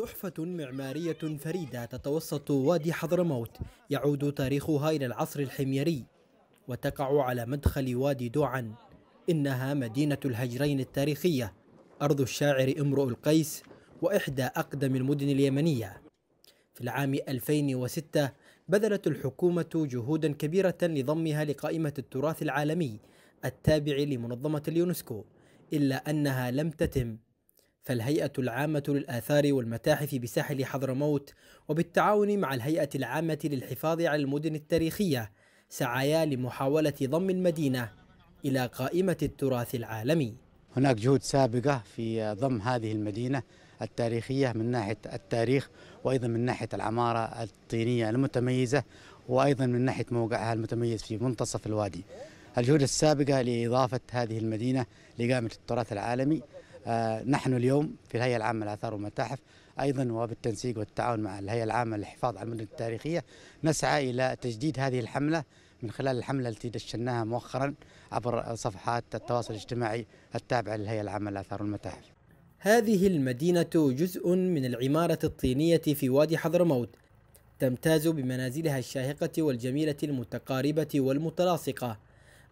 تحفة معمارية فريدة تتوسط وادي حضرموت يعود تاريخها إلى العصر الحميري وتقع على مدخل وادي دوعن إنها مدينة الهجرين التاريخية أرض الشاعر امرؤ القيس وإحدى أقدم المدن اليمنية في العام 2006 بذلت الحكومة جهودا كبيرة لضمها لقائمة التراث العالمي التابع لمنظمة اليونسكو إلا أنها لم تتم فالهيئة العامة للآثار والمتاحف بساحل حضرموت وبالتعاون مع الهيئة العامة للحفاظ على المدن التاريخية سعيا لمحاولة ضم المدينة إلى قائمة التراث العالمي هناك جهود سابقة في ضم هذه المدينة التاريخية من ناحية التاريخ وأيضا من ناحية العمارة الطينية المتميزة وأيضا من ناحية موقعها المتميز في منتصف الوادي الجهود السابقة لإضافة هذه المدينة لقائمة التراث العالمي آه، نحن اليوم في الهيئة العامة للآثار والمتاحف أيضا وبالتنسيق والتعاون مع الهيئة العامة للحفاظ على المدن التاريخية نسعى إلى تجديد هذه الحملة من خلال الحملة التي دشناها مؤخرا عبر صفحات التواصل الاجتماعي التابعة للهيئة العامة للآثار والمتاحف هذه المدينة جزء من العمارة الطينية في وادي حضرموت تمتاز بمنازلها الشاهقة والجميلة المتقاربة والمتلاصقة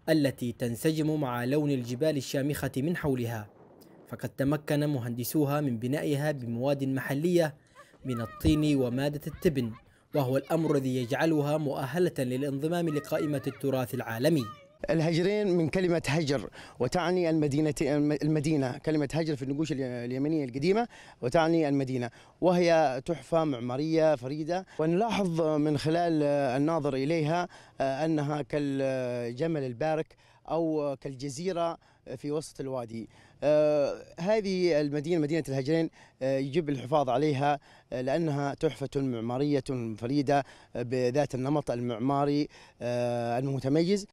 التي تنسجم مع لون الجبال الشامخة من حولها فقد تمكن مهندسوها من بنائها بمواد محلية من الطين ومادة التبن وهو الأمر الذي يجعلها مؤهلة للانضمام لقائمة التراث العالمي الهجرين من كلمة هجر وتعني المدينة المدينة كلمة هجر في النقوش اليمنية القديمة وتعني المدينة وهي تحفة معمارية فريدة ونلاحظ من خلال الناظر إليها آه، أنها كالجمل البارك أو كالجزيرة في وسط الوادي آه، هذه المدينة مدينة الهجرين آه، يجب الحفاظ عليها آه، لأنها تحفة معمارية فريدة بذات النمط المعماري المتميز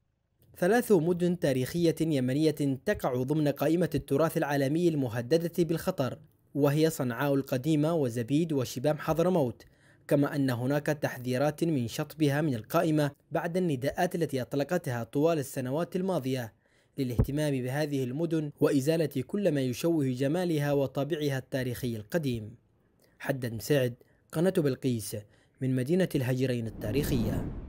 ثلاث مدن تاريخية يمنية تقع ضمن قائمة التراث العالمي المهددة بالخطر وهي صنعاء القديمة وزبيد وشبام حضرموت كما أن هناك تحذيرات من شطبها من القائمة بعد النداءات التي أطلقتها طوال السنوات الماضية للاهتمام بهذه المدن وإزالة كل ما يشوه جمالها وطابعها التاريخي القديم حدد مساعد قناة بلقيس من مدينة الهجرين التاريخية